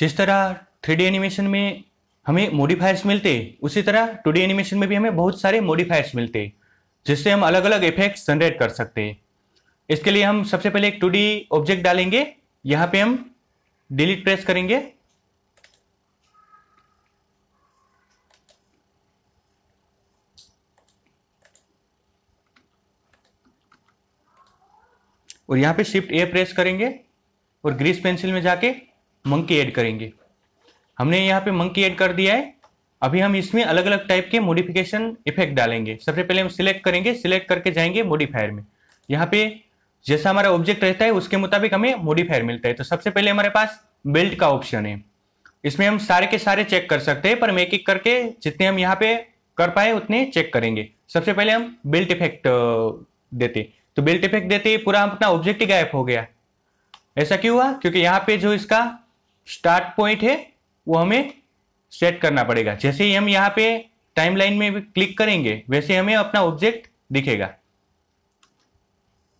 जिस तरह three animation में हमें मोडिफायर्स मिलते उसी तरह टू एनिमेशन में भी हमें बहुत सारे मोडिफायर्स मिलते जिससे हम अलग अलग इफेक्ट्स जनरेट कर सकते हैं इसके लिए हम सबसे पहले एक टू ऑब्जेक्ट डालेंगे यहाँ पे हम डिलीट प्रेस करेंगे और यहाँ पे शिफ्ट ए प्रेस करेंगे और ग्रीस पेंसिल में जाके मंकी ऐड करेंगे हमने यहाँ पे मंकी ऐड कर दिया है अभी हम इसमें अलग अलग टाइप के मोडिफिकेशन इफेक्ट डालेंगे सबसे पहले हम सिलेक्ट करेंगे सिलेक्ट करके जाएंगे मोडिफायर में यहाँ पे जैसा हमारा ऑब्जेक्ट रहता है उसके मुताबिक हमें मोडिफायर मिलता है तो सबसे पहले हमारे पास बेल्ट का ऑप्शन है इसमें हम सारे के सारे चेक कर सकते हैं पर हम एक एक करके जितने हम यहाँ पे कर पाए उतने चेक करेंगे सबसे पहले हम बेल्ट इफेक्ट देते तो बेल्ट इफेक्ट देते पूरा अपना ऑब्जेक्ट गायब हो गया ऐसा क्यों हुआ क्योंकि यहाँ पे जो इसका स्टार्ट पॉइंट है वो हमें सेट करना पड़ेगा जैसे ही हम यहाँ पे टाइमलाइन में क्लिक करेंगे वैसे हमें अपना ऑब्जेक्ट दिखेगा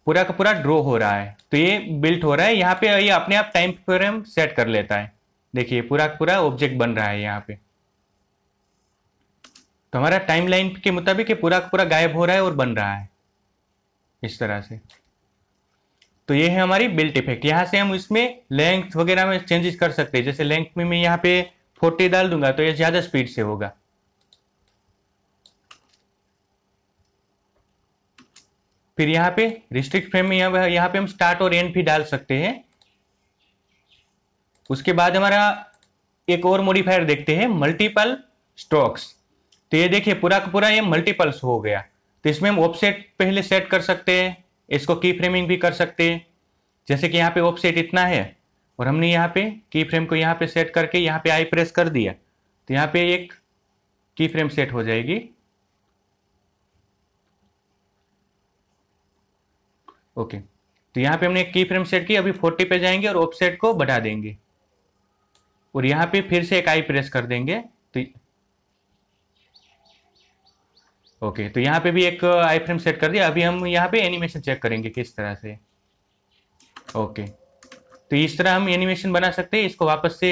पूरा का पूरा ड्रॉ हो रहा है तो ये बिल्ट हो रहा है यहाँ पे ये अपने आप टाइम फ्रेम सेट कर लेता है देखिए पूरा पूरा ऑब्जेक्ट बन रहा है यहाँ पे तो हमारा टाइम के मुताबिक ये पूरा पूरा गायब हो रहा है और बन रहा है इस तरह से तो ये है हमारी बिल्ट इफेक्ट यहाँ से हम इसमें लेंथ वगैरह में चेंजेस कर सकते हैं जैसे लेंथ में मैं यहाँ पे फोर्टी डाल दूंगा तो ये ज़्यादा स्पीड से होगा फिर यहाँ पे रिस्ट्रिक्ट फ्रेम में यहाँ यहाँ पे हम स्टार्ट और एंड भी डाल सकते हैं उसके बाद हमारा एक और मॉडिफायर देखते हैं मल्टीपल स्ट्रोक्स तो ये देखिए पूरा का पूरा ये मल्टीपल्स हो गया तो इसमें हम ऑफसेट पहले सेट कर सकते हैं इसको की फ्रेमिंग भी कर सकते हैं जैसे कि यहाँ पे ऑफसेट इतना है और हमने यहाँ पे की फ्रेम को यहाँ पे सेट करके यहाँ पे आई प्रेस कर दिया तो यहाँ पे एक की फ्रेम सेट हो जाएगी ओके तो यहाँ पे हमने एक की फ्रेम सेट की अभी फोर्टी पे जाएंगे और ऑफसेट को बढ़ा देंगे और यहाँ पे फिर से एक आई प्रेस कर देंगे तो ओके तो यहाँ पे भी एक आई फ्रेम सेट कर दिया अभी हम यहाँ पे एनिमेशन चेक करेंगे किस तरह से ओके तो इस तरह हम एनिमेशन बना सकते हैं इसको वापस से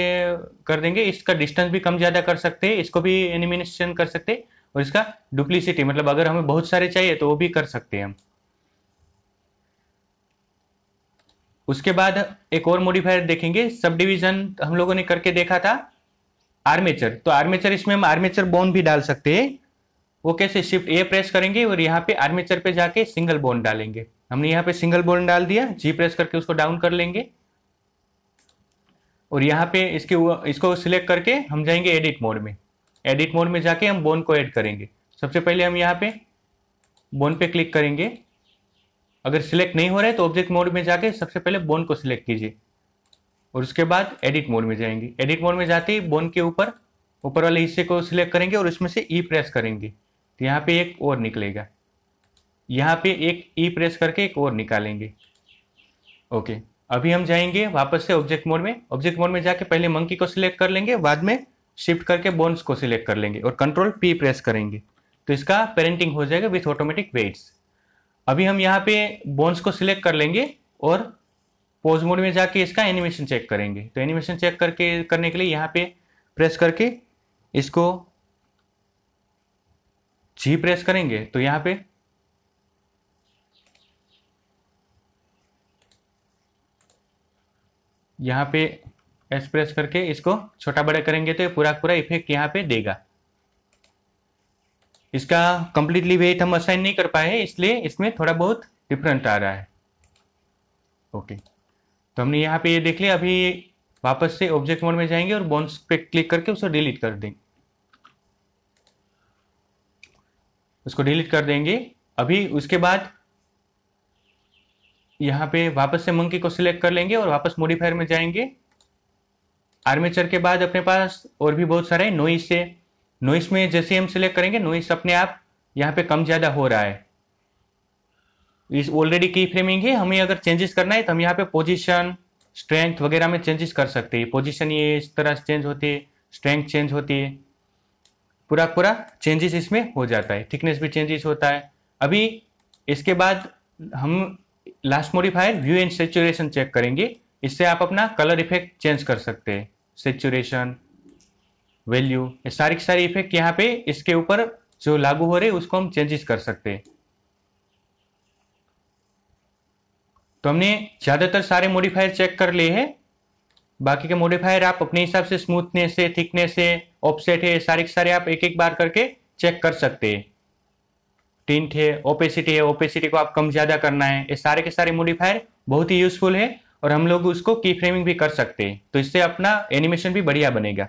कर देंगे इसका डिस्टेंस भी कम ज़्यादा कर सकते हैं इसको भी एनिमेशन कर सकते हैं और इसका डुप्लीसिटी मतलब अगर हमें बहुत सारे चाहिए तो वो भी कर सकते हैं हम उसके बाद एक और मॉडिफायर देखेंगे सब डिविजन हम लोगों ने करके देखा था आर्मेचर तो आर्मेचर इसमें हम आर्मेचर बोन भी डाल सकते हैं वो कैसे शिफ्ट ए प्रेस करेंगे और यहाँ पे आर्मेचर पे जाके सिंगल बोन डालेंगे हमने यहाँ पे सिंगल बोन डाल दिया जी प्रेस करके उसको डाउन कर लेंगे और यहाँ पे इसके इसको सिलेक्ट करके हम जाएंगे एडिट मोड में एडिट मोड में जाके हम बोन को एड करेंगे सबसे पहले हम यहाँ पे बोन पे क्लिक करेंगे अगर सिलेक्ट नहीं हो रहा है तो ऑब्जेक्ट मोड में जाके सबसे पहले बोन को सिलेक्ट कीजिए और उसके बाद एडिट मोड में जाएंगे एडिट मोड में जाते ही बोन के ऊपर ऊपर वाले हिस्से को सिलेक्ट करेंगे और उसमें से ई e प्रेस करेंगे तो यहाँ पे एक और निकलेगा यहाँ पे एक ई e प्रेस करके एक और निकालेंगे ओके अभी हम जाएंगे वापस से ऑब्जेक्ट मोड में ऑब्जेक्ट मोड में जाके पहले मंकी को सिलेक्ट कर लेंगे बाद में शिफ्ट करके बोन्स को सिलेक्ट कर लेंगे और कंट्रोल पी प्रेस करेंगे तो इसका पेरेंटिंग हो जाएगा विथ ऑटोमेटिक वेट्स अभी हम यहाँ पे बोन्स को सिलेक्ट कर लेंगे और पोज मोड में जाके इसका एनिमेशन चेक करेंगे तो एनिमेशन चेक करके करने के लिए यहाँ पे प्रेस करके इसको जी प्रेस करेंगे तो यहां पे यहां पे एस प्रेस करके इसको छोटा बड़ा करेंगे तो पूरा पूरा इफेक्ट यहां पे देगा इसका कंप्लीटली वेट हम असाइन नहीं कर पाए इसलिए इसमें थोड़ा बहुत डिफरेंट आ रहा है ओके तो हमने यहाँ पे ये यह देख लिया अभी वापस से ऑब्जेक्ट मोड में जाएंगे और बॉन्स पे क्लिक करके उसे डिलीट कर देंगे उसको डिलीट कर देंगे अभी उसके बाद यहाँ पे वापस से मंकी को सिलेक्ट कर लेंगे और वापस मोडिफायर में जाएंगे आर्मेचर के बाद अपने पास और भी बहुत सारे नोइस है नोइस में जैसे हम सिलेक्ट करेंगे नोइस अपने आप यहाँ पे कम ज़्यादा हो रहा है इस ऑलरेडी की फ्रेमिंग है हमें अगर चेंजेस करना है तो हम यहाँ पे पोजिशन स्ट्रेंथ वगैरह में चेंजेस कर सकते हैं पोजिशन ये इस तरह से चेंज होती है स्ट्रेंथ चेंज होती है पूरा पूरा चेंजेस इसमें हो जाता है थिकनेस भी चेंजेस होता है अभी इसके बाद हम last modifier view and saturation check करेंगे इससे आप अपना कलर इफेक्ट चेंज कर सकते हैं सेचुरेशन वैल्यू ये सारी सारी इफेक्ट यहाँ पे इसके ऊपर जो लागू हो रहे उसको हम चेंजेस कर सकते हैं तो हमने ज़्यादातर सारे मॉडिफायर चेक कर लिए हैं बाकी के मॉडिफायर आप अपने हिसाब से स्मूथनेस से थिकनेस से ऑफसेट है सारे के सारे आप एक एक बार करके चेक कर सकते हैं टिंट है ओपेसिटी है ओपेसिटी को आप कम ज्यादा करना है ये सारे के सारे मोडिफायर बहुत ही यूजफुल है और हम लोग उसको की फ्रेमिंग भी कर सकते हैं तो इससे अपना एनिमेशन भी बढ़िया बनेगा